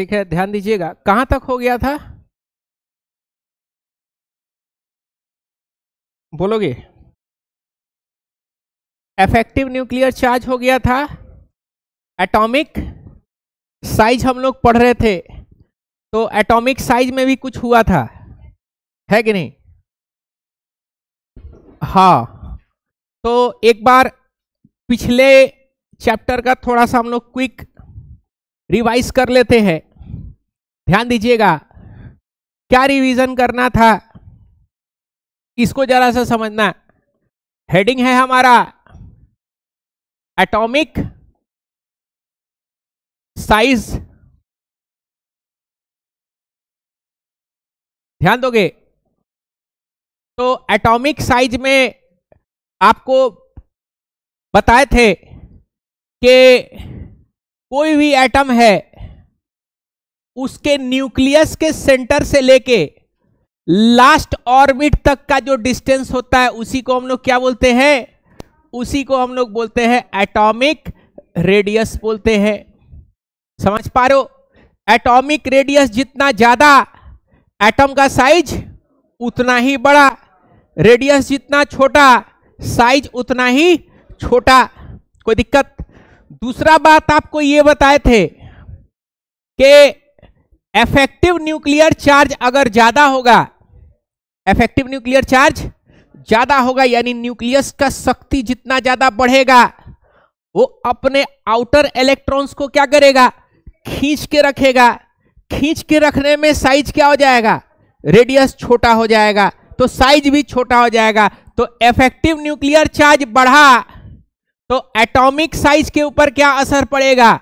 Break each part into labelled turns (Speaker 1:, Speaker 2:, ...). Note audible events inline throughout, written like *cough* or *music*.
Speaker 1: ठीक है ध्यान दीजिएगा कहां तक हो गया था बोलोगे इफेक्टिव न्यूक्लियर चार्ज हो गया था एटॉमिक साइज हम लोग पढ़ रहे थे तो
Speaker 2: एटॉमिक साइज में भी कुछ हुआ था है कि नहीं हाँ तो एक बार पिछले चैप्टर का थोड़ा सा हम लोग क्विक रिवाइज कर लेते हैं ध्यान दीजिएगा क्या रिवीजन करना था इसको जरा सा समझना हेडिंग है हमारा एटॉमिक
Speaker 1: साइज ध्यान दोगे तो एटॉमिक साइज में आपको बताए थे कि
Speaker 2: कोई भी एटम है उसके न्यूक्लियस के सेंटर से लेके लास्ट ऑर्बिट तक का जो डिस्टेंस होता है उसी को हम लोग क्या बोलते हैं उसी को हम लोग बोलते हैं एटॉमिक रेडियस बोलते हैं समझ पा रहे हो एटॉमिक रेडियस जितना ज़्यादा एटम का साइज उतना ही बड़ा रेडियस जितना छोटा साइज उतना ही छोटा कोई दिक्कत दूसरा बात आपको ये बताए थे कि इफेक्टिव न्यूक्लियर चार्ज अगर ज्यादा होगा इफेक्टिव न्यूक्लियर चार्ज ज्यादा होगा यानी न्यूक्लियस का शक्ति जितना ज्यादा बढ़ेगा वो अपने आउटर इलेक्ट्रॉन्स को क्या करेगा खींच के रखेगा खींच के रखने में साइज क्या हो जाएगा रेडियस छोटा हो जाएगा तो साइज भी छोटा हो जाएगा तो इफेक्टिव न्यूक्लियर चार्ज बढ़ा तो एटॉमिक साइज के ऊपर क्या असर पड़ेगा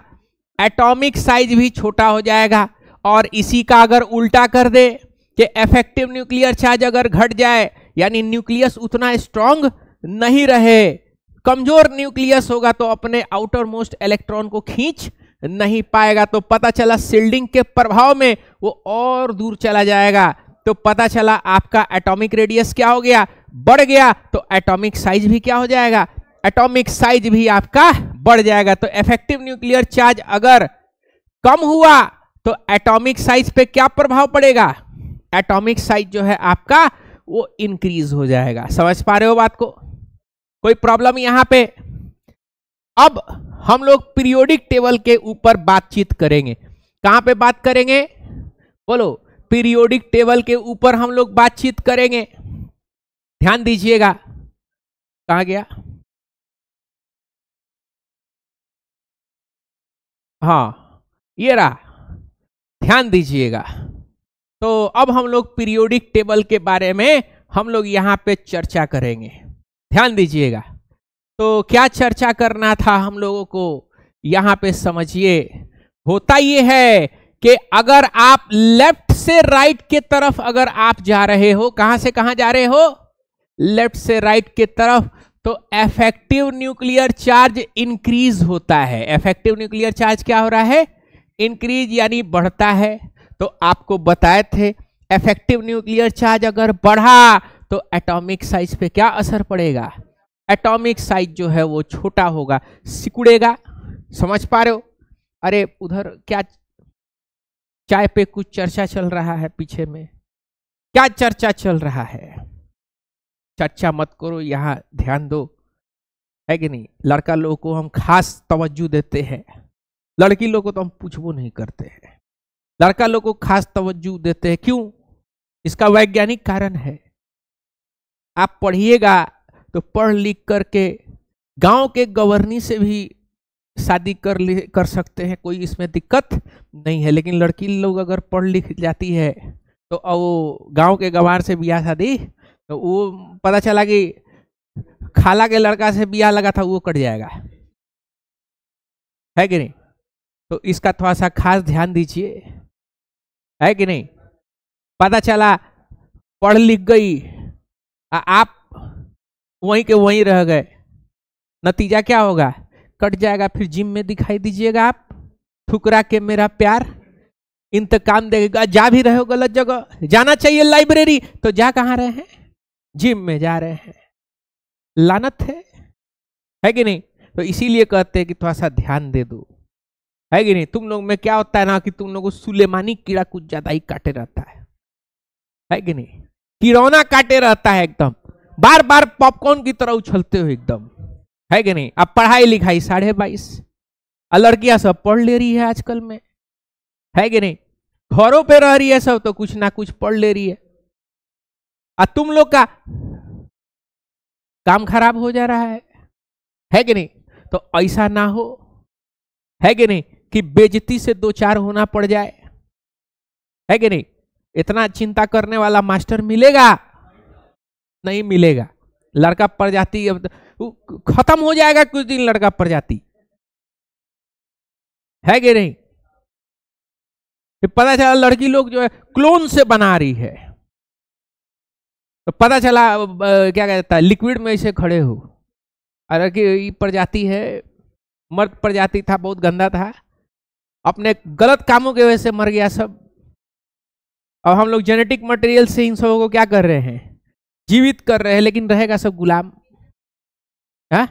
Speaker 2: एटॉमिक साइज भी छोटा हो जाएगा और इसी का अगर उल्टा कर दे कि इफेक्टिव न्यूक्लियर चार्ज अगर घट जाए यानी न्यूक्लियस उतना स्ट्रांग नहीं रहे कमजोर न्यूक्लियस होगा तो अपने आउटर मोस्ट इलेक्ट्रॉन को खींच नहीं पाएगा तो पता चला सिल्डिंग के प्रभाव में वो और दूर चला जाएगा तो पता चला आपका एटॉमिक रेडियस क्या हो गया बढ़ गया तो एटॉमिक साइज भी क्या हो जाएगा एटॉमिक साइज भी आपका बढ़ जाएगा तो इफेक्टिव न्यूक्लियर चार्ज अगर कम हुआ तो एटॉमिक साइज पे क्या प्रभाव पड़ेगा एटॉमिक साइज जो है आपका वो इंक्रीज हो जाएगा समझ पा रहे हो बात को कोई प्रॉब्लम यहां पे अब हम लोग पीरियोडिक टेबल के ऊपर बातचीत करेंगे कहां पे बात करेंगे बोलो पीरियोडिक टेबल के ऊपर हम लोग बातचीत करेंगे ध्यान दीजिएगा कहा गया हाँ ये रहा ध्यान दीजिएगा तो अब हम लोग पीरियोडिक टेबल के बारे में हम लोग यहाँ पे चर्चा करेंगे ध्यान दीजिएगा तो क्या चर्चा करना था हम लोगों को यहाँ पे समझिए होता ये है कि अगर आप लेफ्ट से राइट के तरफ अगर आप जा रहे हो कहां से कहां जा रहे हो लेफ्ट से राइट के तरफ तो इफेक्टिव न्यूक्लियर चार्ज इंक्रीज होता है इफेक्टिव न्यूक्लियर चार्ज क्या हो रहा है इंक्रीज यानी बढ़ता है तो आपको बताए थे इफेक्टिव न्यूक्लियर चार्ज अगर बढ़ा तो एटॉमिक साइज पे क्या असर पड़ेगा एटॉमिक साइज जो है वो छोटा होगा सिकुड़ेगा समझ पा रहे हो अरे उधर क्या चाय पे कुछ चर्चा चल रहा है पीछे में क्या चर्चा चल रहा है चर्चा मत करो यहाँ ध्यान दो है कि नहीं लड़का लोगों को हम खास तवज्जो देते हैं लड़की लोग को तो हम पूछबो नहीं करते हैं लड़का लोग को खास तवज्जो देते हैं क्यों इसका वैज्ञानिक कारण है आप पढ़िएगा तो पढ़ लिख करके गांव के गवर्नी से भी शादी कर ले कर सकते हैं कोई इसमें दिक्कत नहीं है लेकिन लड़की लोग अगर पढ़ लिख जाती है तो वो गांव के गवार से ब्याह शादी तो वो पता चला कि खाला के लड़का से ब्याह लगा था वो कट जाएगा है कि नहीं तो इसका थोड़ा सा खास ध्यान दीजिए है कि नहीं पता चला पढ़ लिख गई आ, आप वहीं के वहीं रह गए नतीजा क्या होगा कट जाएगा फिर जिम में दिखाई दीजिएगा आप ठुकरा के मेरा प्यार इंतकाम देगा जा भी रहे हो गलत जगह जाना चाहिए लाइब्रेरी तो जा कहाँ रहे हैं जिम में जा रहे हैं लानत है है कि नहीं तो इसीलिए कहते हैं कि थोड़ा सा ध्यान दे दो है कि नहीं तुम लोग में क्या होता है ना कि तुम लोग को सुलेमानी कीड़ा कुछ ज्यादा ही काटे रहता है है कि नहीं किरौना काटे रहता है एकदम बार बार पॉपकॉर्न की तरह उछलते हो एकदम है कि नहीं अब पढ़ाई लिखाई साढ़े बाईस लड़कियां सब पढ़ ले रही है आजकल में है कि नहीं घरों पे रह रही है सब तो कुछ ना कुछ पढ़ ले रही है और तुम लोग का काम खराब हो जा रहा है है कि नहीं तो ऐसा ना हो है कि नहीं कि बेजती से दो चार होना पड़ जाए है कि नहीं इतना चिंता करने वाला मास्टर मिलेगा नहीं मिलेगा लड़का प्रजाति खत्म हो जाएगा कुछ दिन लड़का प्रजाति है कि नहीं पता चला लड़की लोग जो है क्लोन से बना रही है तो पता चला क्या कहता है लिक्विड में इसे खड़े हो अरे कि ये प्रजाति है मर्द प्रजाति था बहुत गंदा था अपने गलत कामों की वजह से मर गया सब अब हम लोग जेनेटिक मटेरियल से इन सबों को क्या कर रहे हैं जीवित कर रहे हैं लेकिन रहेगा सब गुलाम है हाँ?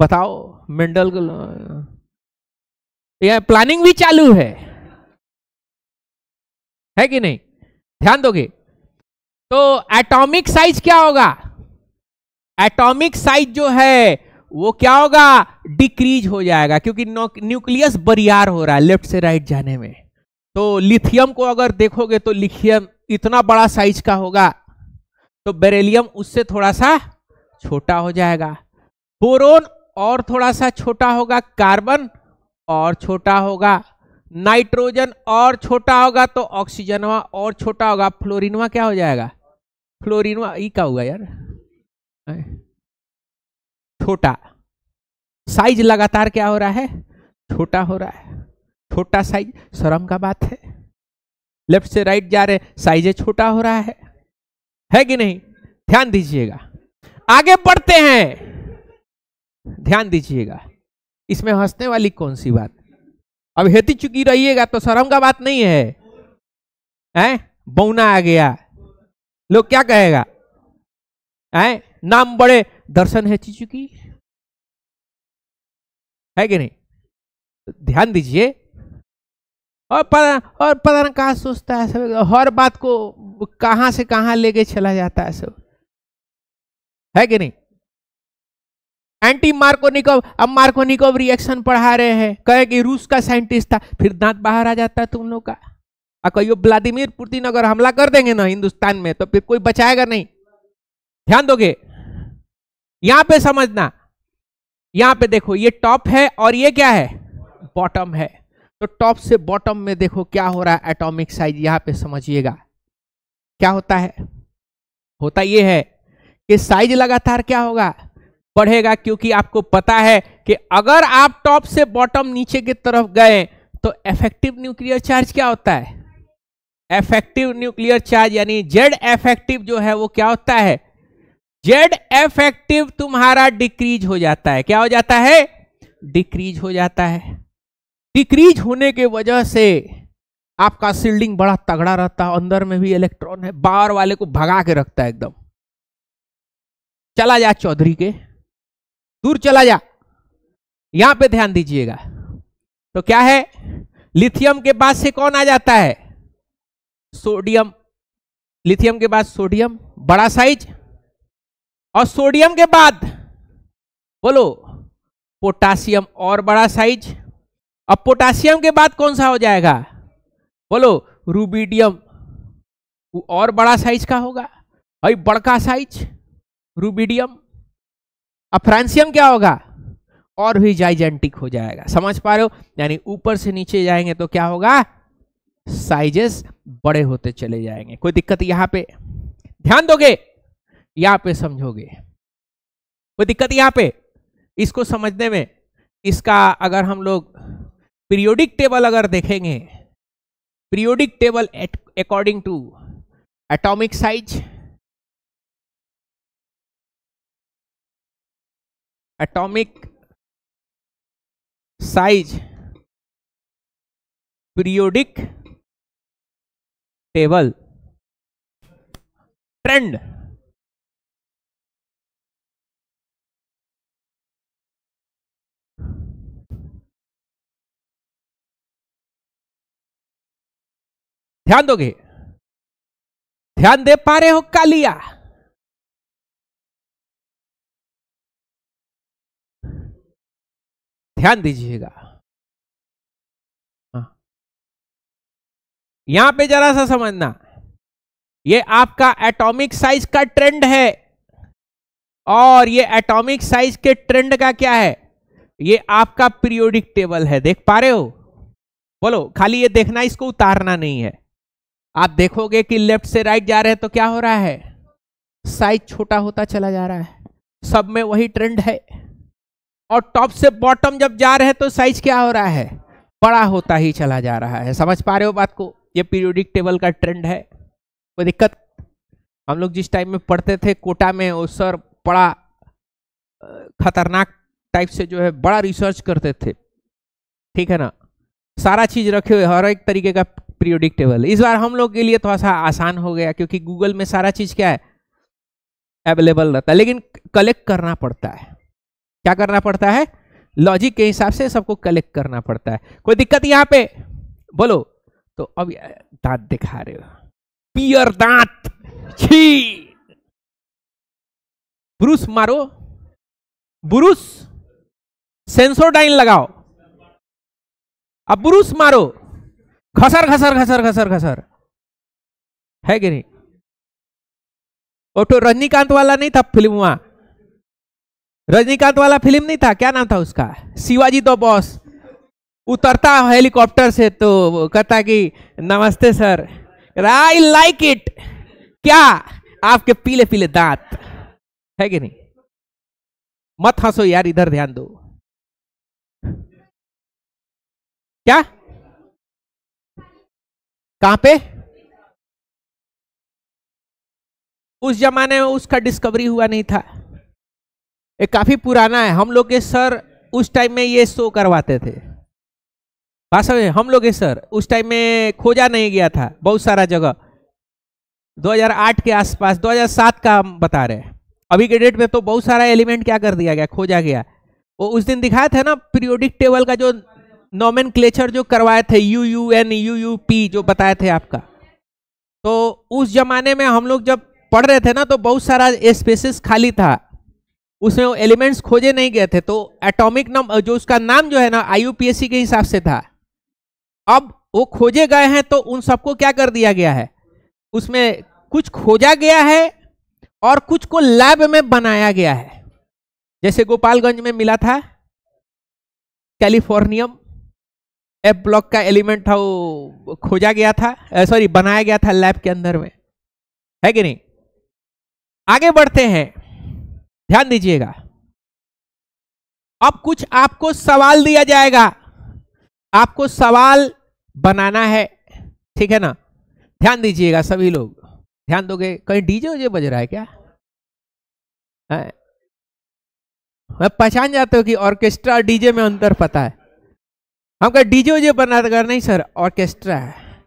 Speaker 2: बताओ
Speaker 1: मेंडल यह प्लानिंग भी चालू है
Speaker 2: है कि नहीं ध्यान दोगे तो एटॉमिक साइज क्या होगा एटॉमिक साइज जो है वो क्या होगा डिक्रीज हो जाएगा क्योंकि न्यूक्लियस बरियार हो रहा है लेफ्ट से राइट जाने में तो लिथियम को अगर देखोगे तो लिथियम इतना बड़ा साइज का होगा तो बेरेलियम उससे थोड़ा सा छोटा हो जाएगा बोरोन और थोड़ा सा छोटा होगा कार्बन और छोटा होगा नाइट्रोजन और छोटा होगा तो ऑक्सीजनवा और छोटा होगा फ्लोरिनवा क्या हो जाएगा फ्लोरिनवा ई का होगा यार छोटा साइज लगातार क्या हो रहा है छोटा हो रहा है छोटा साइज शर्म का बात है लेफ्ट से राइट जा रहे साइज छोटा हो रहा है है कि नहीं ध्यान दीजिएगा आगे बढ़ते हैं ध्यान दीजिएगा इसमें हंसने वाली कौन सी बात अब हेती चुकी रहिएगा तो शर्म का बात नहीं है हैं बौना आ गया लोग क्या कहेगा
Speaker 1: हैं नाम बड़े दर्शन है चीजों की
Speaker 2: है कि नहीं ध्यान दीजिए और पता और पता ना कहाँ सोचता है सब हर बात को कहाँ से कहाँ लेके चला जाता है सब है कि नहीं एंटी मार्कोनिकोव अब मार्कोनिकोव रिएक्शन पढ़ा रहे हैं कहे कि रूस का साइंटिस्ट था फिर दांत बाहर आ जाता है तुम लोग का और कहियो व्लादिमीर पुतिन अगर हमला कर देंगे ना हिंदुस्तान में तो फिर कोई बचाएगा नहीं ध्यान दोगे यहां पे समझना यहां पे देखो ये टॉप है और ये क्या है बॉटम है तो टॉप से बॉटम में देखो क्या हो रहा है एटॉमिक साइज यहां पे समझिएगा क्या होता है होता ये है कि साइज लगातार क्या होगा बढ़ेगा क्योंकि आपको पता है कि अगर आप टॉप से बॉटम नीचे की तरफ गए तो इफेक्टिव न्यूक्लियर चार्ज क्या होता है इफेक्टिव न्यूक्लियर चार्ज यानी जेड इफेक्टिव जो है वो क्या होता है जेड एफेक्टिव तुम्हारा डिक्रीज हो जाता है क्या हो जाता है डिक्रीज हो जाता है डिक्रीज होने के वजह से आपका सील्डिंग बड़ा तगड़ा रहता है अंदर में भी इलेक्ट्रॉन है बाहर वाले को भगा के रखता है एकदम चला जा चौधरी के दूर चला जा यहां पे ध्यान दीजिएगा तो क्या है लिथियम के बाद से कौन आ जाता है सोडियम लिथियम के बाद सोडियम बड़ा साइज और सोडियम के बाद बोलो पोटासियम और बड़ा साइज अब पोटासियम के बाद कौन सा हो जाएगा बोलो रूबीडियम और बड़ा साइज का होगा भाई बड़का साइज रूबीडियम अब फ्रांसियम क्या होगा और भी जाइजेंटिक हो जाएगा समझ पा रहे हो यानी ऊपर से नीचे जाएंगे तो क्या होगा साइजेस बड़े होते चले जाएंगे कोई दिक्कत यहां पे ध्यान दोगे यहां पे समझोगे कोई दिक्कत यहां पे इसको समझने में इसका अगर हम लोग पीरियोडिक टेबल अगर देखेंगे periodic table according to atomic size
Speaker 1: atomic size periodic table trend ध्यान दोगे ध्यान दे पा रहे हो कालिया ध्यान दीजिएगा हाँ।
Speaker 2: यहां पे जरा सा समझना ये आपका एटॉमिक साइज का ट्रेंड है और ये एटॉमिक साइज के ट्रेंड का क्या है ये आपका पीरियोडिक टेबल है देख पा रहे हो बोलो खाली ये देखना इसको उतारना नहीं है आप देखोगे कि लेफ्ट से राइट जा रहे हैं तो क्या हो रहा है साइज छोटा होता चला जा रहा है सब में वही ट्रेंड है और टॉप से बॉटम जब जा रहे हैं तो साइज क्या हो रहा है बड़ा होता ही चला जा रहा है समझ पा रहे हो बात को ये पीरियोडिक टेबल का ट्रेंड है कोई दिक्कत हम लोग जिस टाइम में पढ़ते थे कोटा में वो सर बड़ा खतरनाक टाइप से जो है बड़ा रिसर्च करते थे ठीक है ना सारा चीज रखे हुए हर एक तरीके का पीरियोडिक टेबल इस बार हम लोग के लिए थोड़ा सा आसान हो गया क्योंकि गूगल में सारा चीज़ क्या है अवेलेबल रहता है लेकिन कलेक्ट करना पड़ता है क्या करना पड़ता है लॉजिक के हिसाब से सबको कलेक्ट करना पड़ता है कोई दिक्कत यहां पे बोलो तो अब दांत दिखा रहे हो पियर दांत छी
Speaker 1: ब्रूस मारो ब्रूस सेंसोडाइन लगाओ अब ब्रूस मारो खसर खसर
Speaker 2: खसर खसर खसर है कि नहीं वो तो रजनीकांत वाला नहीं था फिल्म वहां रजनीकांत वाला फिल्म नहीं था क्या नाम था उसका शिवाजी तो बॉस उतरता हेलीकॉप्टर से तो कहता कि नमस्ते सर आई लाइक इट क्या आपके पीले पीले दांत है कि नहीं मत हंसो यार इधर ध्यान दो
Speaker 1: क्या कहां पे उस जमाने में उसका
Speaker 2: डिस्कवरी हुआ नहीं था ये काफी पुराना है हम लोग के सर उस टाइम में ये शो करवाते थे बात में हम लोग के सर उस टाइम में खोजा नहीं गया था बहुत सारा जगह 2008 के आसपास 2007 का हम बता रहे हैं अभी के डेट में तो बहुत सारा एलिमेंट क्या कर दिया गया खोजा गया वो उस दिन दिखाया था ना पीरियोडिक टेबल का जो नोमेन जो करवाए थे U U N U U P जो बताए थे आपका तो उस जमाने में हम लोग जब पढ़ रहे थे ना तो बहुत सारा स्पेसिस खाली था उसमें एलिमेंट्स खोजे नहीं गए थे तो एटॉमिक नम जो उसका नाम जो है ना आई के हिसाब से था अब वो खोजे गए हैं तो उन सबको क्या कर दिया गया है उसमें कुछ खोजा गया है और कुछ को लैब में बनाया गया है जैसे गोपालगंज में मिला था कैलिफोर्नियम एफ ब्लॉक का एलिमेंट था वो खोजा गया था सॉरी बनाया गया था लैब के अंदर में है कि नहीं आगे बढ़ते हैं ध्यान दीजिएगा अब कुछ आपको सवाल दिया जाएगा आपको सवाल बनाना है ठीक है ना ध्यान दीजिएगा सभी लोग ध्यान दोगे कहीं डीजे उजे बज रहा है क्या है मैं पहचान जाते हो कि ऑर्केस्ट्रा डीजे में अंतर पता है हम कहा डीजे उजे बना था नहीं सर ऑर्केस्ट्रा है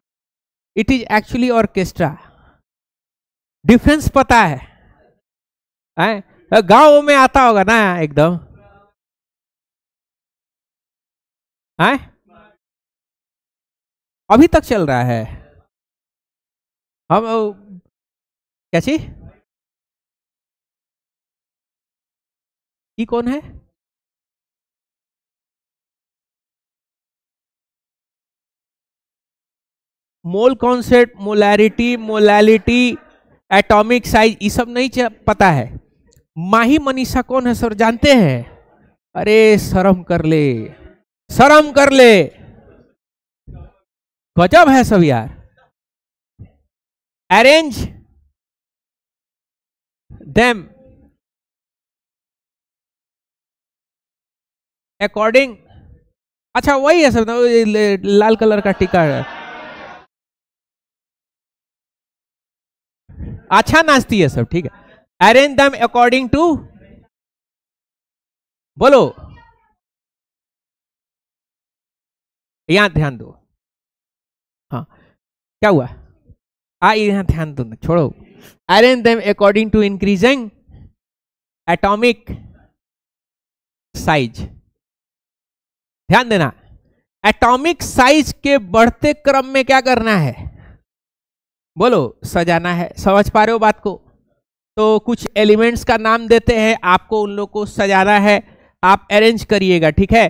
Speaker 2: it is actually orchestra difference पता
Speaker 1: है तो गांव में आता होगा ना एकदम आए? अभी तक चल रहा है हम क्या चीज कौन है
Speaker 2: mole concept molarity molality atomic size ये सब नहीं पता है माही मनीषा कौन है सर जानते हैं अरे शर्म कर ले शर्म कर ले गजब है सब
Speaker 1: यार अरेंज देम अकॉर्डिंग अच्छा वही है सर तो लाल कलर का टिका है अच्छा नाचती है सब ठीक है अरेंज दम अकॉर्डिंग टू बोलो यहां ध्यान दो हाँ
Speaker 2: क्या हुआ आ हाँ, यहां ध्यान दो ना छोड़ो arrange them according to increasing atomic size ध्यान देना एटॉमिक साइज के बढ़ते क्रम में क्या करना है बोलो सजाना है समझ पा रहे हो बात को तो कुछ एलिमेंट्स का नाम देते हैं आपको उन लोग को सजाना है आप अरेंज करिएगा ठीक है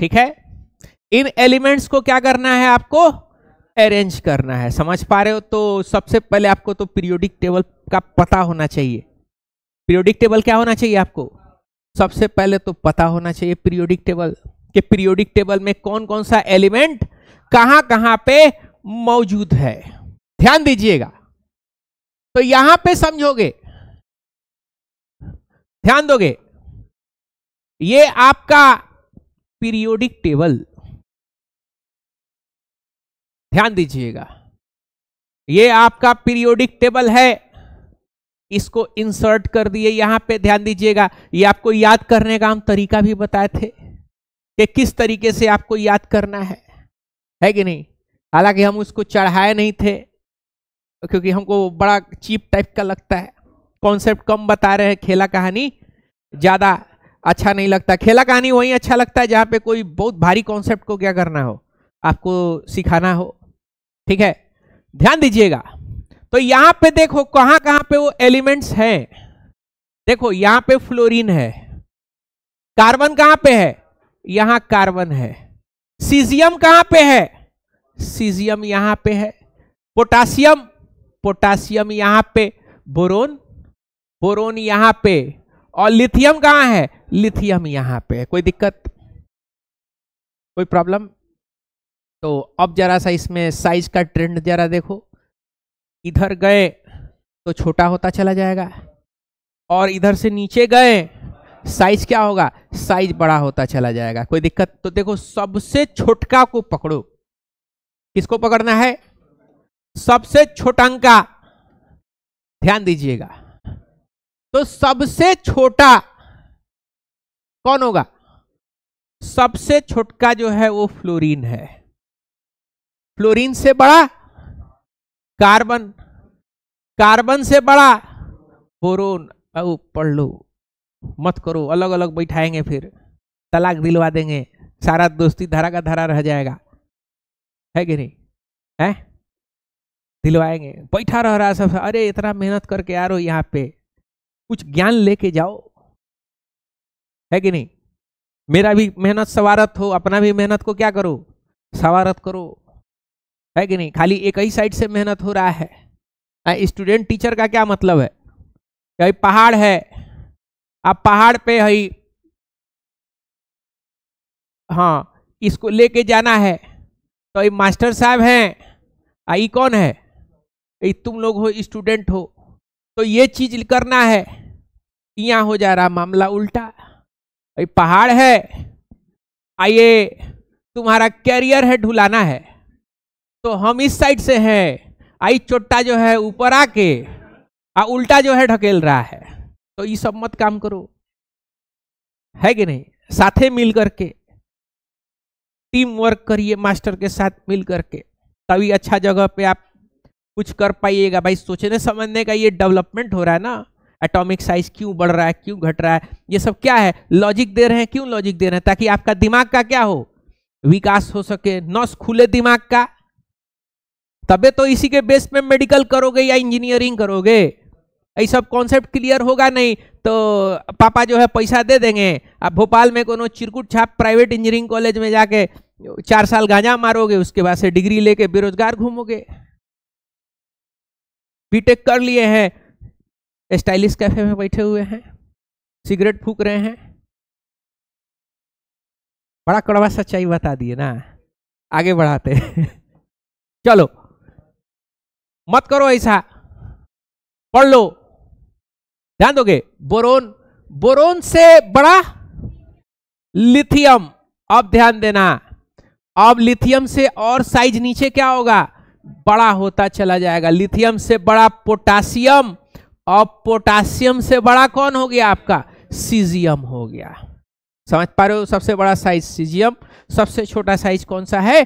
Speaker 2: ठीक है इन एलिमेंट्स को क्या करना है आपको अरेंज करना है समझ पा रहे हो तो सबसे पहले आपको तो पीरियोडिक टेबल का पता होना चाहिए पीरियोडिक टेबल क्या होना चाहिए आपको सबसे पहले तो पता होना चाहिए पीरियोडिक टेबल के पीरियोडिक टेबल में कौन कौन सा एलिमेंट कहां कहां पे मौजूद है ध्यान दीजिएगा तो यहां पे समझोगे
Speaker 1: ध्यान दोगे ये आपका पीरियोडिक टेबल ध्यान
Speaker 2: दीजिएगा ये आपका पीरियोडिक टेबल है इसको इंसर्ट कर दिए यहां पे ध्यान दीजिएगा ये आपको याद करने का हम तरीका भी बताए थे कि किस तरीके से आपको याद करना है है कि नहीं हालांकि हम उसको चढ़ाए नहीं थे क्योंकि हमको बड़ा चीप टाइप का लगता है कॉन्सेप्ट कम बता रहे हैं खेला कहानी ज़्यादा अच्छा नहीं लगता खेला कहानी वही अच्छा लगता है जहां पे कोई बहुत भारी कॉन्सेप्ट को क्या करना हो आपको सिखाना हो ठीक है ध्यान दीजिएगा तो यहां पे देखो कहां कहां पे वो एलिमेंट्स हैं देखो यहां पे फ्लोरीन है कार्बन कहां पे है यहां कार्बन है सीजियम कहां पे है सीजियम यहां पे है पोटासियम पोटासियम यहां पे बोरोन बोरोन यहां पे और लिथियम कहां है लिथियम यहां पे है कोई दिक्कत कोई प्रॉब्लम तो अब जरा सा इसमें साइज का ट्रेंड जरा देखो इधर गए तो छोटा होता चला जाएगा और इधर से नीचे गए साइज क्या होगा साइज बड़ा होता चला जाएगा कोई दिक्कत तो देखो सबसे छोटका को पकड़ो किसको पकड़ना है सबसे छोटांका ध्यान दीजिएगा तो सबसे छोटा कौन होगा सबसे छोटका जो है वो फ्लोरीन है फ्लोरीन से बड़ा कार्बन कार्बन से बड़ा बोरोन अब पढ़ लो मत करो अलग अलग बैठाएंगे फिर तलाक दिलवा देंगे सारा दोस्ती धारा का धारा रह जाएगा है कि नहीं है दिलवाएंगे बैठा रह रहा सब अरे इतना मेहनत करके आ रो यहाँ पे कुछ ज्ञान लेके जाओ है कि नहीं मेरा भी मेहनत सवारत हो अपना भी मेहनत को क्या करो सवारत करो है कि नहीं खाली एक ही साइड से मेहनत हो रहा है स्टूडेंट टीचर का क्या मतलब है भाई पहाड़ है आप पहाड़ पे है हाँ इसको लेके जाना है तो ये मास्टर साहब हैं आई कौन है ये तुम लोग हो स्टूडेंट हो तो ये चीज करना है यहाँ हो जा रहा मामला उल्टा ये पहाड़ है आइए तुम्हारा कैरियर है ढुलाना है तो हम इस साइड से हैं आई चोट्टा जो है ऊपर आके आ उल्टा जो है ढकेल रहा है तो ये सब मत काम करो है कि नहीं साथे मिल करके टीम वर्क करिए मास्टर के साथ मिल करके तभी अच्छा जगह पे आप कुछ कर पाइएगा भाई सोचने समझने का ये डेवलपमेंट हो रहा है ना एटॉमिक साइज क्यों बढ़ रहा है क्यों घट रहा है ये सब क्या है लॉजिक दे रहे हैं क्यों लॉजिक दे रहे हैं ताकि आपका दिमाग का क्या हो विकास हो सके नस खुले दिमाग का तबे तो इसी के बेस में मेडिकल करोगे या इंजीनियरिंग करोगे ये सब कॉन्सेप्ट क्लियर होगा नहीं तो पापा जो है पैसा दे देंगे अब भोपाल में कोनो चिरकुट छाप प्राइवेट इंजीनियरिंग कॉलेज में जाके चार साल गांजा मारोगे उसके बाद से डिग्री लेके बेरोजगार घूमोगे बीटेक कर लिए हैं
Speaker 1: स्टाइलिश कैफे में बैठे हुए हैं सिगरेट फूक रहे हैं बड़ा कड़वा सच्चाई बता दिए ना आगे बढ़ाते *laughs* चलो मत करो ऐसा पढ़ लो
Speaker 2: ध्यान दोगे बोरोन बोरोन से बड़ा लिथियम अब ध्यान देना अब लिथियम से और साइज नीचे क्या होगा बड़ा होता चला जाएगा लिथियम से बड़ा पोटासियम और पोटासियम से बड़ा कौन हो गया आपका सीजियम हो गया समझ पा रहे हो सबसे बड़ा साइज सीजियम सबसे छोटा साइज कौन सा है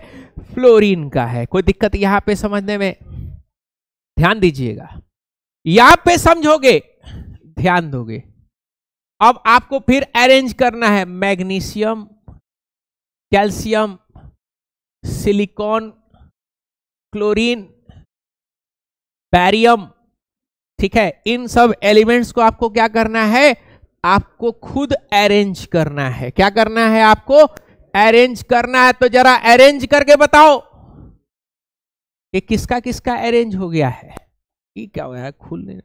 Speaker 2: फ्लोरीन का है कोई दिक्कत यहां पे समझने में ध्यान दीजिएगा यहां पे समझोगे ध्यान दोगे अब आपको फिर अरेंज करना है magnesium calcium silicon chlorine barium ठीक है इन सब एलिमेंट्स को आपको क्या करना है आपको खुद अरेंज करना है क्या करना है आपको अरेंज करना है तो जरा अरेंज करके बताओ कि किसका किसका अरेंज हो गया है ये क्या हुआ है नहीं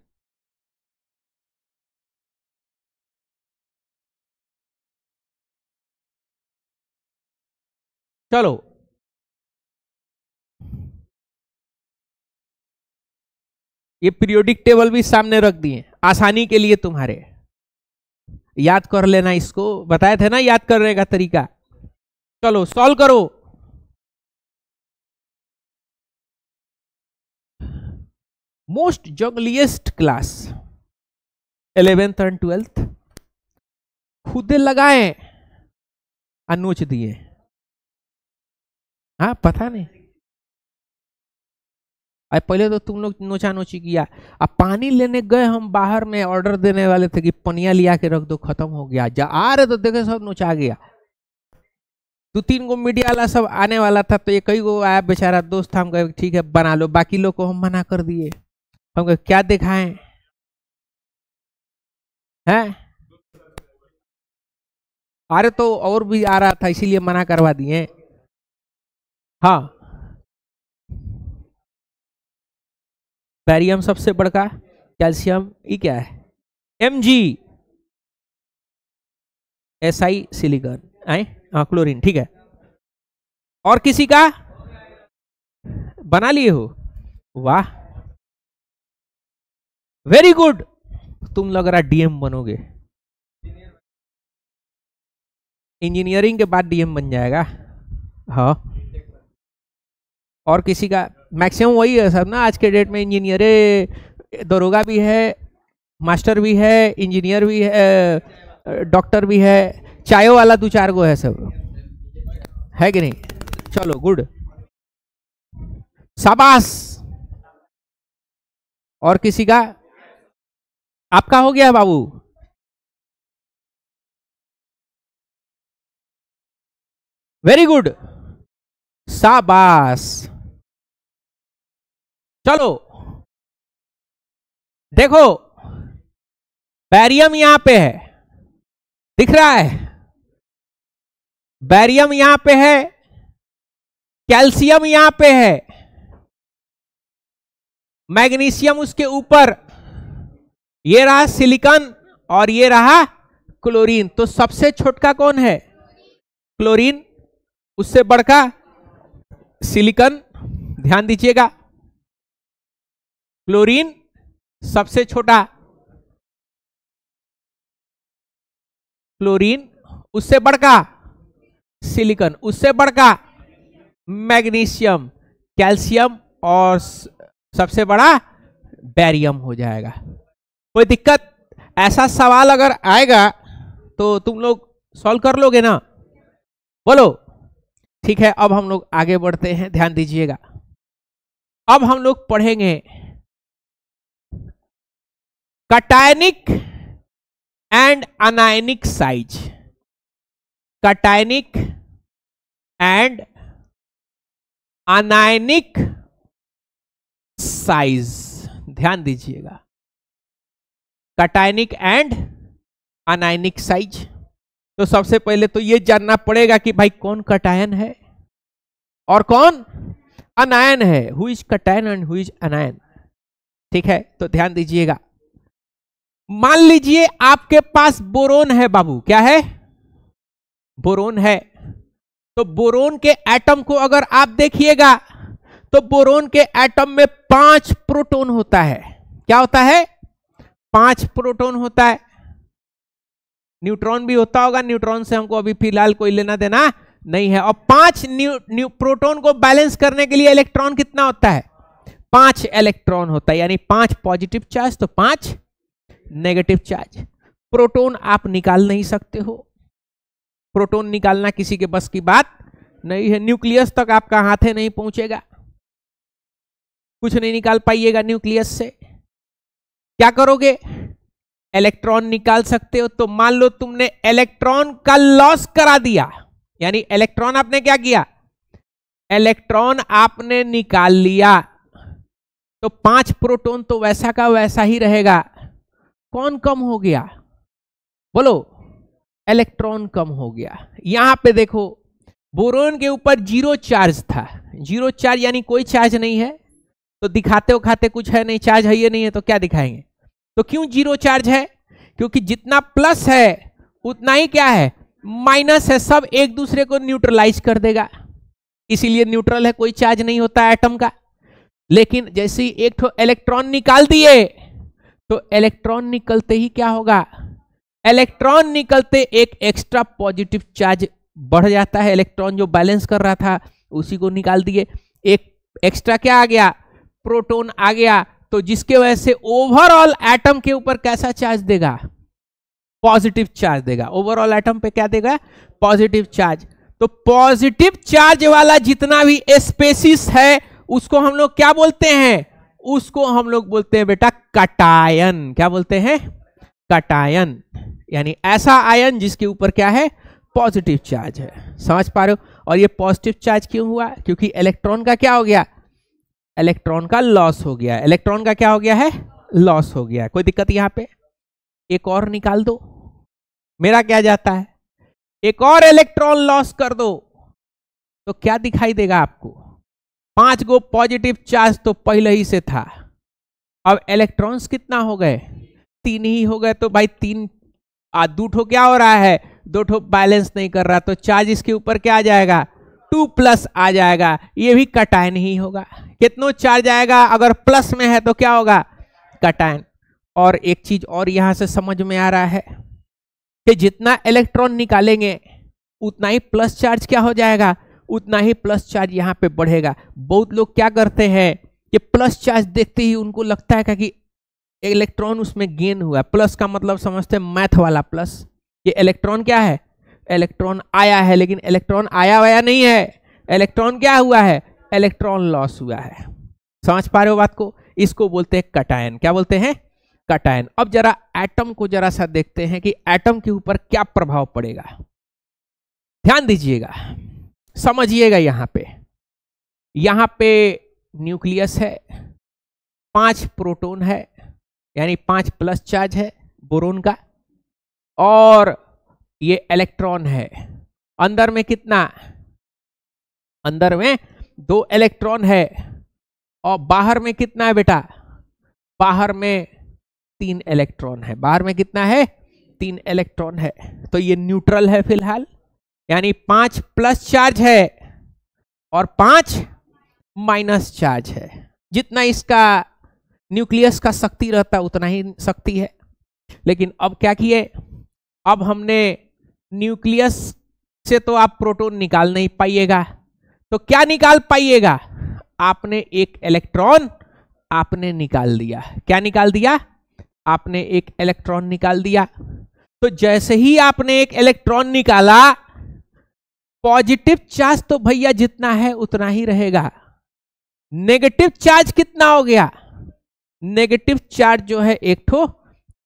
Speaker 2: चलो ये पीरियोडिक टेबल भी सामने रख दिए आसानी के लिए तुम्हारे याद कर लेना इसको बताए थे ना याद करने का तरीका चलो सॉल्व करो
Speaker 1: most jungliest class 11th and 12th खुदे लगाए अनुच नोच दिए हाँ पता नहीं
Speaker 2: पहले तो तुम लोग नोचा नोची किया अब पानी लेने गए हम बाहर में ऑर्डर देने वाले थे कि पनिया लिया के रख दो खत्म हो गया जा आ रहे तो देखे सब नोचा गया दो तो तीन गो मीडिया वाला सब आने वाला था तो एक कई गो आया बेचारा दोस्त हम गए ठीक है बना लो बाकी लोग को हम मना कर दिए हमको क्या दिखाएं हैं अरे तो और भी आ रहा था इसीलिए मना करवा दिए हाँ बैरियम सबसे बड़का कैल्शियम ये क्या
Speaker 1: है एम जी एस आई सिलीकन आए हाँ क्लोरीन ठीक है और किसी का बना लिए हो वाह वेरी गुड
Speaker 2: तुम लग रहा डीएम बनोगे इंजीनियरिंग के बाद डीएम बन जाएगा हाँ और किसी का मैक्सिमम वही है सर ना आज के डेट में इंजीनियर दरोगा भी है मास्टर भी है इंजीनियर भी है डॉक्टर भी है चायो वाला दो चार गो है सब है कि नहीं चलो गुड
Speaker 1: शाबाश और किसी का आपका हो गया बाबू वेरी गुड शाबाश चलो देखो बैरियम यहां पे है दिख रहा है बैरियम यहां पे है कैल्शियम यहां पे है
Speaker 2: मैग्नीशियम उसके ऊपर ये रहा सिलिकॉन और ये रहा क्लोरीन तो सबसे छोटका कौन है क्लोरीन उससे बड़का सिलिकॉन ध्यान दीजिएगा क्लोरीन सबसे छोटा
Speaker 1: क्लोरीन उससे बड़का
Speaker 2: सिलिकॉन उससे बड़का मैग्नीशियम कैल्शियम और सबसे बड़ा बैरियम हो जाएगा कोई दिक्कत ऐसा सवाल अगर आएगा तो तुम लोग सॉल्व कर लोगे ना बोलो ठीक है अब हम लोग आगे बढ़ते हैं ध्यान दीजिएगा
Speaker 1: अब हम लोग पढ़ेंगे cationic and anionic size cationic and anionic
Speaker 2: size ध्यान दीजिएगा कटाइनिक एंड अनाइनिक साइज तो सबसे पहले तो ये जानना पड़ेगा कि भाई कौन कटायन है और कौन अनायन है who is cation and who is anion ठीक है तो ध्यान दीजिएगा मान लीजिए आपके पास बोरोन है बाबू क्या है बोरोन है तो बोरोन के एटम को अगर आप देखिएगा तो बोरोन के एटम में पांच प्रोटोन होता है क्या होता है पांच प्रोटॉन होता है न्यूट्रॉन भी होता होगा न्यूट्रॉन से हमको अभी फिलहाल कोई लेना देना नहीं है और पांच न्यू, न्यू प्रोटॉन को बैलेंस करने के लिए इलेक्ट्रॉन कितना होता है पांच इलेक्ट्रॉन होता है यानी पांच पॉजिटिव चार्ज तो पांच नेगेटिव चार्ज प्रोटॉन आप निकाल नहीं सकते हो प्रोटॉन निकालना किसी के बस की बात नहीं है न्यूक्लियस तक आपका हाथे नहीं पहुंचेगा कुछ नहीं निकाल पाइएगा न्यूक्लियस से क्या करोगे इलेक्ट्रॉन निकाल सकते हो तो मान लो तुमने इलेक्ट्रॉन का लॉस करा दिया यानी इलेक्ट्रॉन आपने क्या किया इलेक्ट्रॉन आपने निकाल लिया तो पांच प्रोटॉन तो वैसा का वैसा ही रहेगा कौन कम हो गया बोलो इलेक्ट्रॉन कम हो गया यहां पे देखो बोरोन के ऊपर जीरो चार्ज था जीरो चार्ज यानी कोई चार्ज नहीं है तो दिखाते उखाते कुछ है नहीं चार्ज है ये नहीं है तो क्या दिखाएंगे तो क्यों जीरो चार्ज है क्योंकि जितना प्लस है उतना ही क्या है माइनस है सब एक दूसरे को न्यूट्रलाइज कर देगा इसीलिए न्यूट्रल है कोई चार्ज नहीं होता एटम का लेकिन जैसे ही एक इलेक्ट्रॉन निकाल दिए तो इलेक्ट्रॉन निकलते ही क्या होगा इलेक्ट्रॉन निकलते एक एक्स्ट्रा पॉजिटिव चार्ज बढ़ जाता है इलेक्ट्रॉन जो बैलेंस कर रहा था उसी को निकाल दिए एक एक्स्ट्रा क्या आ गया प्रोटोन आ गया तो जिसके वजह से ओवरऑल एटम के ऊपर कैसा चार्ज देगा पॉजिटिव चार्ज देगा ओवरऑल एटम पे क्या देगा पॉजिटिव चार्ज तो पॉजिटिव चार्ज वाला जितना भी स्पेसिस है उसको हम लोग क्या बोलते हैं उसको हम लोग बोलते हैं बेटा कटायन क्या बोलते हैं कटायन यानी ऐसा आयन जिसके ऊपर क्या है पॉजिटिव चार्ज है समझ पा रहे हो और ये पॉजिटिव चार्ज क्यों हुआ क्योंकि इलेक्ट्रॉन का क्या हो गया इलेक्ट्रॉन का लॉस हो गया इलेक्ट्रॉन का क्या हो गया है लॉस हो गया कोई दिक्कत यहां पे एक और निकाल दो मेरा क्या जाता है एक और इलेक्ट्रॉन लॉस कर दो तो क्या दिखाई देगा आपको पांच गो पॉजिटिव चार्ज तो पहले ही से था अब इलेक्ट्रॉन्स कितना हो गए तीन ही हो गए तो भाई तीन आ, दो ठो क्या हो रहा है दो ठो बैलेंस नहीं कर रहा तो चार्ज इसके ऊपर क्या आ जाएगा टू प्लस आ जाएगा ये भी कटाइन ही होगा कितनों चार्ज आएगा अगर प्लस में है तो क्या होगा कटाइन और एक चीज और यहां से समझ में आ रहा है कि जितना इलेक्ट्रॉन निकालेंगे उतना ही प्लस चार्ज क्या हो जाएगा उतना ही प्लस चार्ज यहाँ पे बढ़ेगा बहुत लोग क्या करते हैं कि प्लस चार्ज देखते ही उनको लगता है कि इलेक्ट्रॉन उसमें गेन हुआ प्लस का मतलब समझते हैं मैथ वाला प्लस ये इलेक्ट्रॉन क्या है इलेक्ट्रॉन आया है लेकिन इलेक्ट्रॉन आया वाया नहीं है इलेक्ट्रॉन क्या हुआ है इलेक्ट्रॉन लॉस हुआ है समझ पा रहे हो बात को इसको बोलते हैं कटायन क्या बोलते हैं कटायन अब जरा एटम को जरा सा देखते हैं कि एटम के ऊपर क्या प्रभाव पड़ेगा ध्यान दीजिएगा समझिएगा यहां पे यहां पे न्यूक्लियस है पांच प्रोटॉन है यानी पांच प्लस चार्ज है बोरोन का और ये इलेक्ट्रॉन है अंदर में कितना अंदर में दो इलेक्ट्रॉन है और बाहर में कितना है बेटा बाहर में तीन इलेक्ट्रॉन है बाहर में कितना है तीन इलेक्ट्रॉन है तो ये न्यूट्रल है फिलहाल यानी पांच प्लस चार्ज है और पांच माइनस चार्ज है जितना इसका न्यूक्लियस का शक्ति रहता उतना ही शक्ति है लेकिन अब क्या किए अब हमने न्यूक्लियस से तो आप प्रोटोन निकाल नहीं पाइएगा तो क्या निकाल पाइएगा आपने एक इलेक्ट्रॉन आपने निकाल दिया क्या निकाल दिया आपने एक इलेक्ट्रॉन निकाल दिया तो जैसे ही आपने एक इलेक्ट्रॉन निकाला पॉजिटिव चार्ज तो भैया जितना है उतना ही रहेगा नेगेटिव चार्ज कितना हो गया नेगेटिव चार्ज जो है एक ठो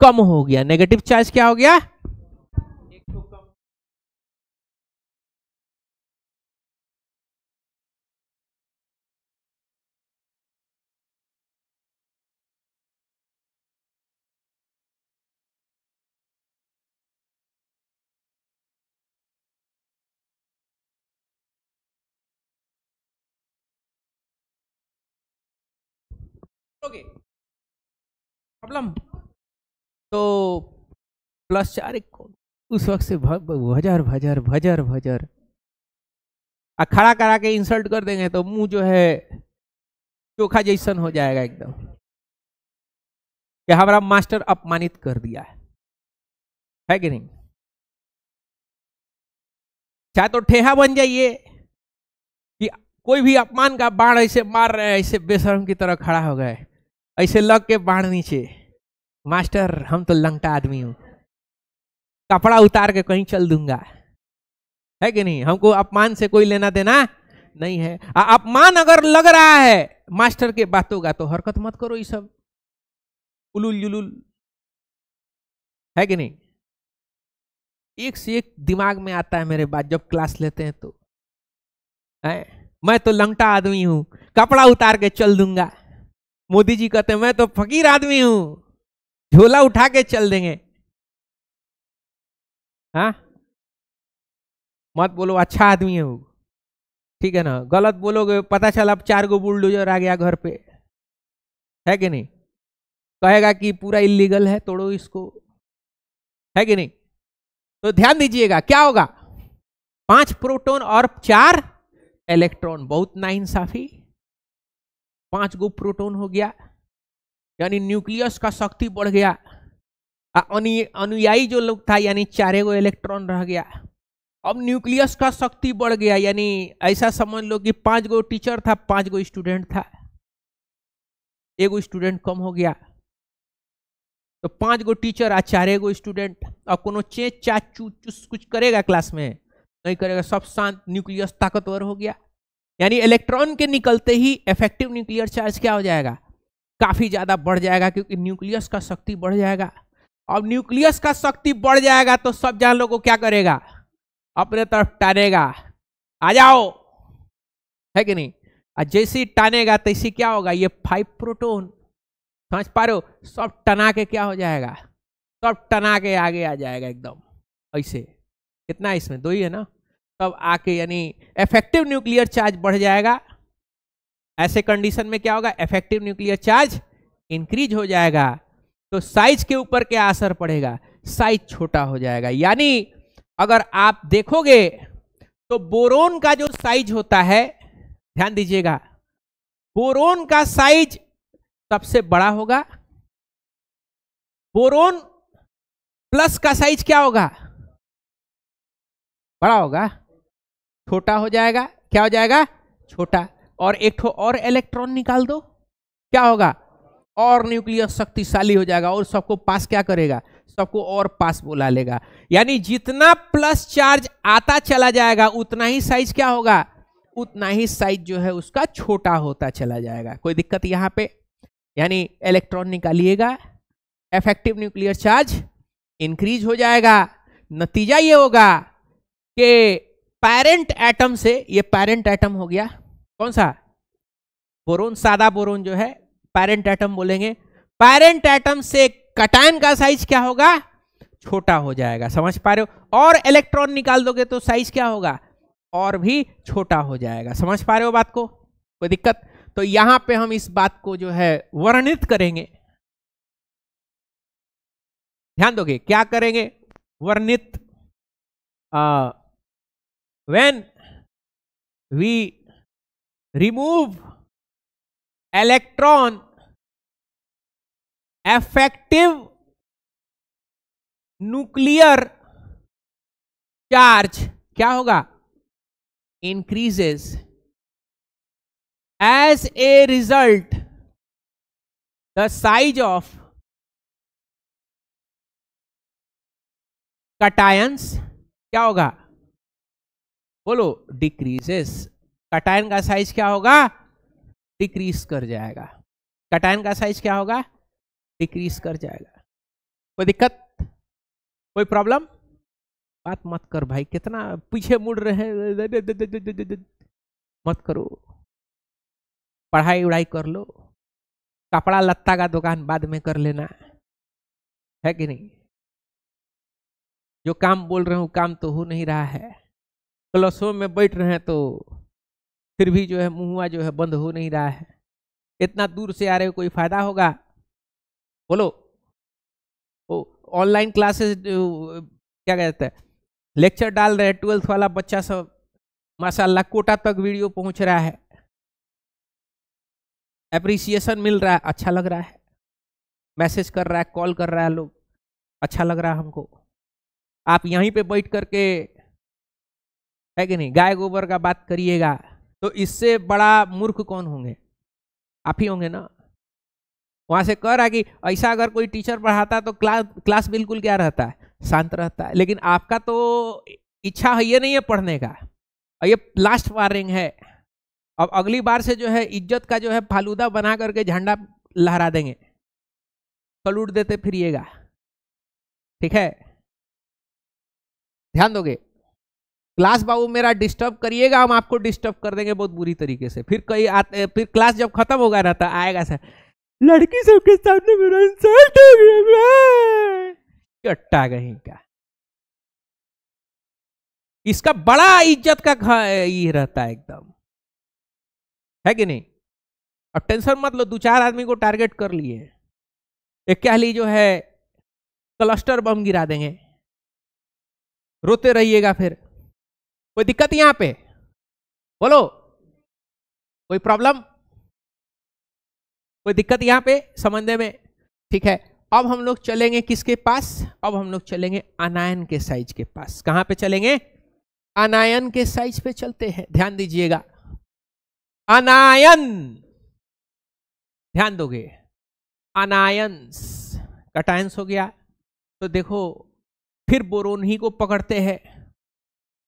Speaker 2: कम हो गया नेगेटिव चार्ज क्या हो गया
Speaker 1: प्रॉब्लम तो
Speaker 2: प्लस चार एक उस वक्त से भजर भजर भजर भजर आ खड़ा करा के इंसल्ट कर देंगे तो मुंह जो है चोखा जैसन हो जाएगा एकदम कि हमारा मास्टर अपमानित कर
Speaker 1: दिया है है कि नहीं चाहे
Speaker 2: तो ठेहा बन जाइए कि कोई भी अपमान का बाण ऐसे मार रहे हैं ऐसे बेशरम की तरह खड़ा हो गए ऐसे लग के बाण नीचे मास्टर हम तो लंगटा आदमी हूँ कपड़ा उतार के कहीं चल दूंगा है कि नहीं हमको अपमान से कोई लेना देना नहीं है अपमान अगर लग रहा है मास्टर के बातों का तो हरकत मत करो ये सब उलूल जुलूल है कि नहीं एक से एक दिमाग में आता है मेरे बात जब क्लास लेते हैं तो है? मैं तो लंगटा आदमी हूं कपड़ा उतार के चल दूंगा मोदी जी कहते हैं मैं तो फकीर आदमी हूं झोला उठा के चल
Speaker 1: देंगे हा? मत बोलो
Speaker 2: अच्छा आदमी है वो ठीक है ना गलत बोलोगे पता चला अब चार गो बुलडोजर आ गया घर पे है कि नहीं कहेगा कि पूरा इलीगल है तोड़ो इसको है कि नहीं तो ध्यान दीजिएगा क्या होगा पांच प्रोटॉन और चार इलेक्ट्रॉन बहुत नाइंसाफी पांच गो प्रोटॉन हो गया यानी न्यूक्लियस का शक्ति बढ़ गया अनुयायी जो लोग था यानी चारे गो इलेक्ट्रॉन रह गया अब न्यूक्लियस का शक्ति बढ़ गया यानी ऐसा समझ लो कि पांच गो टीचर था पांच गो स्टूडेंट था गो स्टूडेंट कम हो गया तो पांच गो टीचर आ चारे गो स्टूडेंट और को चेच चा चू कुछ करेगा क्लास में नहीं करेगा सब शांत न्यूक्लियस ताकतवर हो गया यानी इलेक्ट्रॉन के निकलते ही इफेक्टिव न्यूक्लियर चार्ज क्या हो जाएगा काफ़ी ज़्यादा बढ़ जाएगा क्योंकि न्यूक्लियस का शक्ति बढ़ जाएगा अब न्यूक्लियस का शक्ति बढ़ जाएगा तो सब जान लोग को क्या करेगा अपने तरफ टानेगा आ जाओ है कि नहीं और जैसे ही टानेगा तैसे क्या होगा ये फाइव प्रोटोन समझ पा रहे हो सब टना के क्या हो जाएगा सब टना के आगे आ जाएगा एकदम ऐसे कितना इसमें दो ही है ना तब आके यानी इफेक्टिव न्यूक्लियर चार्ज बढ़ जाएगा ऐसे कंडीशन में क्या होगा इफेक्टिव न्यूक्लियर चार्ज इंक्रीज हो जाएगा तो साइज के ऊपर क्या असर पड़ेगा साइज छोटा हो जाएगा यानी अगर आप देखोगे तो बोरोन का जो साइज होता है ध्यान दीजिएगा बोरोन का साइज सबसे बड़ा होगा बोरोन प्लस का साइज क्या होगा बड़ा होगा छोटा हो जाएगा क्या हो जाएगा छोटा और एक और इलेक्ट्रॉन निकाल दो क्या होगा और न्यूक्लियस शक्तिशाली हो जाएगा और सबको पास क्या करेगा सबको और पास बुला लेगा यानी जितना प्लस चार्ज आता चला जाएगा उतना ही साइज क्या होगा उतना ही साइज जो है उसका छोटा होता चला जाएगा कोई दिक्कत यहां पे यानी इलेक्ट्रॉन निकालिएगा इफेक्टिव न्यूक्लियर चार्ज इंक्रीज हो जाएगा नतीजा ये होगा कि पेरेंट एटम से ये पेरेंट एटम हो गया कौन सा बोरोन सादा बोरोन जो है पैरेंट एटम बोलेंगे पैरेंट एटम से कटायन का साइज क्या होगा छोटा हो जाएगा समझ पा रहे हो और इलेक्ट्रॉन निकाल दोगे तो साइज क्या होगा और भी छोटा हो जाएगा समझ पा रहे हो बात को कोई दिक्कत तो यहां पे हम इस बात को जो है वर्णित करेंगे
Speaker 1: ध्यान दोगे क्या करेंगे वर्णित when we remove electron effective nuclear charge क्या होगा increases as a result the size of
Speaker 2: cations क्या होगा बोलो डिक्रीजेस कटाइन का साइज क्या होगा डिक्रीज कर जाएगा कटाइन का साइज क्या होगा डिक्रीज कर जाएगा कोई दिक्कत कोई प्रॉब्लम बात मत कर भाई कितना पीछे मुड़ रहे हैं मत करो पढ़ाई उड़ाई कर लो कपड़ा लत्ता का दुकान बाद में कर लेना है कि नहीं जो काम बोल रहे हूँ काम तो हो नहीं रहा है क्लासों में बैठ रहे हैं तो फिर भी जो है मुहुआ जो है बंद हो नहीं रहा है इतना दूर से आ रहे हो कोई फायदा होगा बोलो ओ ऑनलाइन क्लासेस क्या कहते हैं लेक्चर डाल रहे हैं ट्वेल्थ वाला बच्चा सब माशाल्लाह कोटा तक वीडियो पहुंच रहा है अप्रिसिएशन मिल रहा है अच्छा लग रहा है मैसेज कर रहा है कॉल कर रहा है लोग अच्छा लग रहा है हमको आप यहीं पे बैठ करके है कि नहीं गाय गोबर का बात करिएगा तो इससे बड़ा मूर्ख कौन होंगे आप ही होंगे ना वहाँ से कह रहा कि ऐसा अगर कोई टीचर पढ़ाता तो क्लास क्लास बिल्कुल क्या रहता है शांत रहता है लेकिन आपका तो इच्छा है ये नहीं है पढ़ने का और ये लास्ट वारिंग है अब अगली बार से जो है इज्जत का जो है फालूदा बना करके झंडा लहरा देंगे सलूट देते फिरिएगा ठीक है ध्यान दोगे क्लास बाबू मेरा डिस्टर्ब करिएगा हम आपको डिस्टर्ब कर देंगे बहुत बुरी तरीके से फिर कई आते फिर क्लास जब खत्म होगा ना तो आएगा सर
Speaker 1: लड़की सबके सामने मेरा इंसल्ट हो गया चट्टा कहीं का
Speaker 2: इसका बड़ा
Speaker 1: इज्जत का ये रहता है एकदम है कि नहीं अब टेंशन
Speaker 2: मत लो दो चार आदमी को टारगेट कर लिए एक क्या ली जो है क्लस्टर बम गिरा देंगे रोते रहिएगा फिर कोई दिक्कत यहां पे बोलो कोई प्रॉब्लम कोई दिक्कत यहां पे समझने में ठीक है अब हम लोग चलेंगे किसके पास अब हम लोग चलेंगे अनायन के साइज के पास कहां पे चलेंगे अनायन के साइज पे चलते हैं ध्यान दीजिएगा अनायन ध्यान दोगे अनायंस कटायंस हो गया तो देखो फिर बोरोन ही को पकड़ते हैं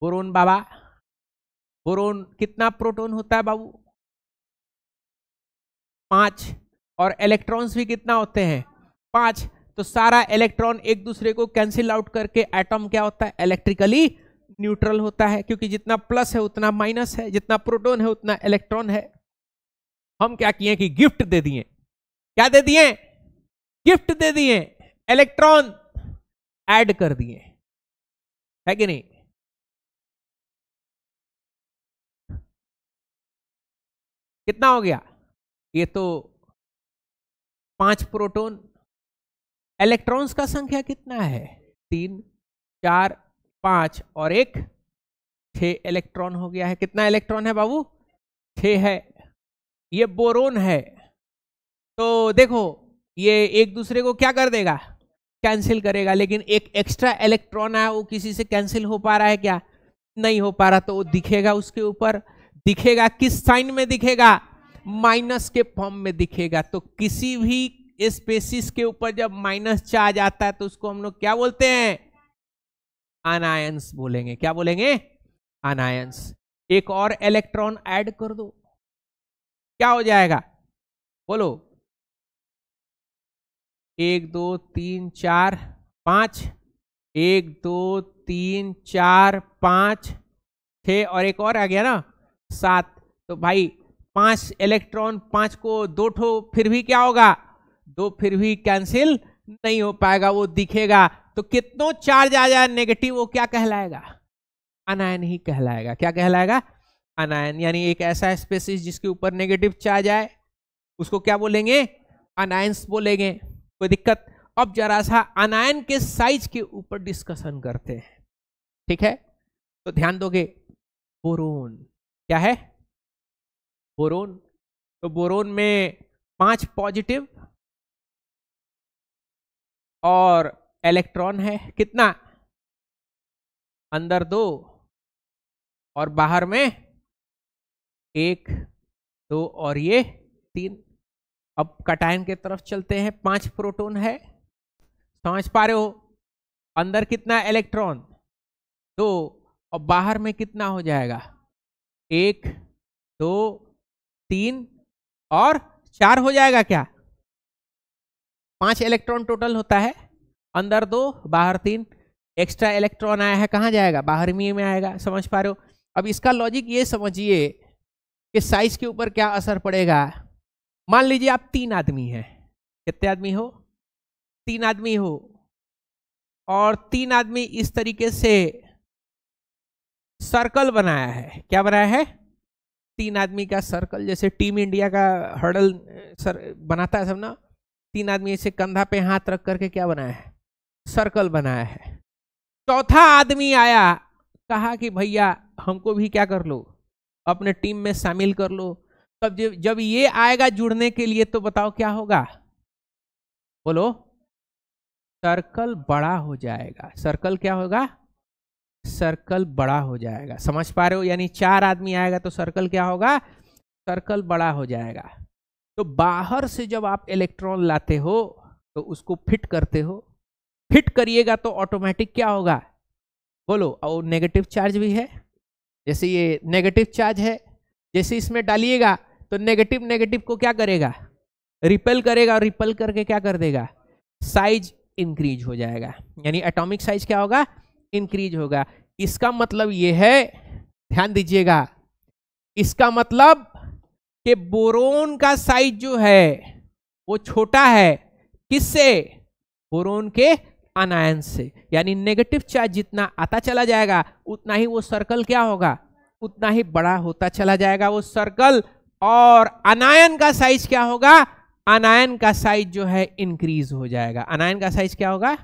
Speaker 2: बोरोन बाबा बोरोन कितना प्रोटोन होता है बाबू पांच और इलेक्ट्रॉन्स भी कितना होते हैं पांच तो सारा इलेक्ट्रॉन एक दूसरे को कैंसिल आउट करके एटम क्या होता है इलेक्ट्रिकली न्यूट्रल होता है क्योंकि जितना प्लस है उतना माइनस है जितना प्रोटोन है उतना इलेक्ट्रॉन है हम क्या किए कि गिफ्ट दे दिए क्या दे दिए गिफ्ट दे दिए इलेक्ट्रॉन
Speaker 1: ऐड कर दिए है कि नहीं कितना हो गया ये तो
Speaker 2: पांच प्रोटॉन इलेक्ट्रॉन्स का संख्या कितना है तीन चार पांच और एक छ इलेक्ट्रॉन हो गया है कितना इलेक्ट्रॉन है बाबू छ है ये बोरोन है तो देखो ये एक दूसरे को क्या कर देगा कैंसिल करेगा लेकिन एक एक्स्ट्रा इलेक्ट्रॉन आया वो किसी से कैंसिल हो पा रहा है क्या नहीं हो पा रहा तो वो दिखेगा उसके ऊपर दिखेगा किस साइन में दिखेगा माइनस के फॉर्म में दिखेगा तो किसी भी स्पेसिस के ऊपर जब माइनस चार्ज आता है तो उसको हम लोग क्या बोलते हैं अनायंस बोलेंगे क्या बोलेंगे अनायंस एक और इलेक्ट्रॉन ऐड कर दो क्या हो जाएगा बोलो एक दो तीन चार पांच एक दो तीन चार पांच छ और एक और आ गया ना सात तो भाई पांच इलेक्ट्रॉन पांच को दो ठो फिर भी क्या होगा दो फिर भी कैंसिल नहीं हो पाएगा वो दिखेगा तो कितनों चार्ज आ जाए नेगेटिव वो क्या कहलाएगा अनायन ही कहलाएगा क्या कहलाएगा अनायन यानी एक ऐसा स्पेसिस जिसके ऊपर नेगेटिव चार्ज आए उसको क्या बोलेंगे अनायंस बोलेंगे कोई दिक्कत अब जरा सा अनायन के साइज के ऊपर डिस्कशन करते हैं ठीक है तो ध्यान दोगे बोरोन क्या है बोरोन तो बोरोन में
Speaker 1: पांच पॉजिटिव और इलेक्ट्रॉन है कितना अंदर दो
Speaker 2: और बाहर में एक दो और ये तीन अब कटायन के तरफ चलते हैं पांच प्रोटॉन है समझ पा रहे हो अंदर कितना इलेक्ट्रॉन दो और बाहर में कितना हो जाएगा एक दो तीन और चार हो जाएगा क्या पांच इलेक्ट्रॉन टोटल होता है अंदर दो बाहर तीन एक्स्ट्रा इलेक्ट्रॉन आया है कहाँ जाएगा बाहर मी में आएगा समझ पा रहे हो अब इसका लॉजिक ये समझिए कि साइज के ऊपर क्या असर पड़ेगा मान लीजिए आप तीन आदमी हैं कितने आदमी हो तीन आदमी हो और तीन आदमी इस तरीके से सर्कल बनाया है क्या बनाया है तीन आदमी का सर्कल जैसे टीम इंडिया का हर्डल सर बनाता है सब ना तीन आदमी ऐसे कंधा पे हाथ रख करके क्या बनाया है सर्कल बनाया है चौथा आदमी आया कहा कि भैया हमको भी क्या कर लो अपने टीम में शामिल कर लो तब जब जब ये आएगा जुड़ने के लिए तो बताओ क्या होगा बोलो सर्कल बड़ा हो जाएगा सर्कल क्या होगा सर्कल बड़ा हो जाएगा समझ पा रहे हो यानी चार आदमी आएगा तो सर्कल क्या होगा सर्कल बड़ा हो जाएगा तो बाहर से जब आप इलेक्ट्रॉन लाते हो तो उसको फिट करते हो फिट करिएगा तो ऑटोमेटिक क्या होगा बोलो और नेगेटिव चार्ज भी है जैसे ये नेगेटिव चार्ज है जैसे इसमें डालिएगा तो नेगेटिव नेगेटिव को क्या करेगा रिपेल करेगा और रिपेल करके क्या कर देगा साइज इंक्रीज हो जाएगा यानी एटॉमिक साइज क्या होगा इंक्रीज होगा इसका मतलब यह है ध्यान दीजिएगा इसका मतलब कि बोरोन का साइज जो है वो छोटा है किससे बोरोन के अनायन से यानी नेगेटिव चार्ज जितना आता चला जाएगा उतना ही वो सर्कल क्या होगा उतना ही बड़ा होता चला जाएगा वो सर्कल और अनायन का साइज क्या होगा अनायन का साइज जो है इंक्रीज हो जाएगा अनायन का साइज क्या होगा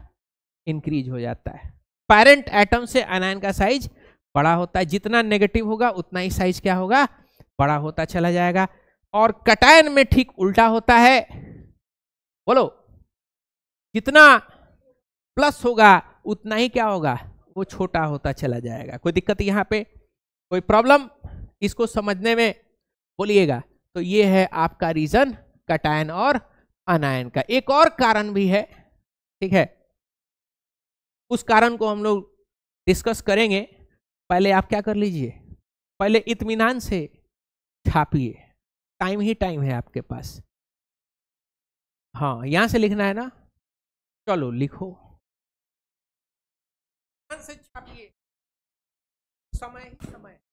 Speaker 2: इंक्रीज हो जाता है पैरेंट एटम से अनायन का साइज बड़ा होता है जितना नेगेटिव होगा उतना ही साइज क्या होगा बड़ा होता चला जाएगा और कटायन में ठीक उल्टा होता है बोलो जितना प्लस होगा उतना ही क्या होगा वो छोटा होता चला जाएगा कोई दिक्कत यहाँ पे कोई प्रॉब्लम इसको समझने में बोलिएगा तो ये है आपका रीजन कटायन और अनायन का एक और कारण भी है ठीक है उस कारण को हम लोग डिस्कस करेंगे पहले आप क्या कर लीजिए पहले इतमान से छापिए टाइम ही टाइम है आपके पास
Speaker 1: हाँ यहां से लिखना है ना चलो लिखो से छापिए समय ही समय